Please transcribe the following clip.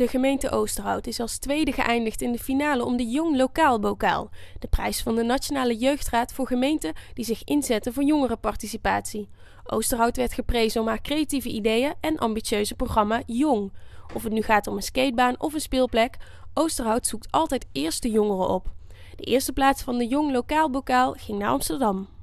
De gemeente Oosterhout is als tweede geëindigd in de finale om de Jong Lokaal Bokaal, de prijs van de Nationale Jeugdraad voor gemeenten die zich inzetten voor jongerenparticipatie. Oosterhout werd geprezen om haar creatieve ideeën en ambitieuze programma Jong. Of het nu gaat om een skatebaan of een speelplek, Oosterhout zoekt altijd eerst de jongeren op. De eerste plaats van de Jong Lokaal Bokaal ging naar Amsterdam.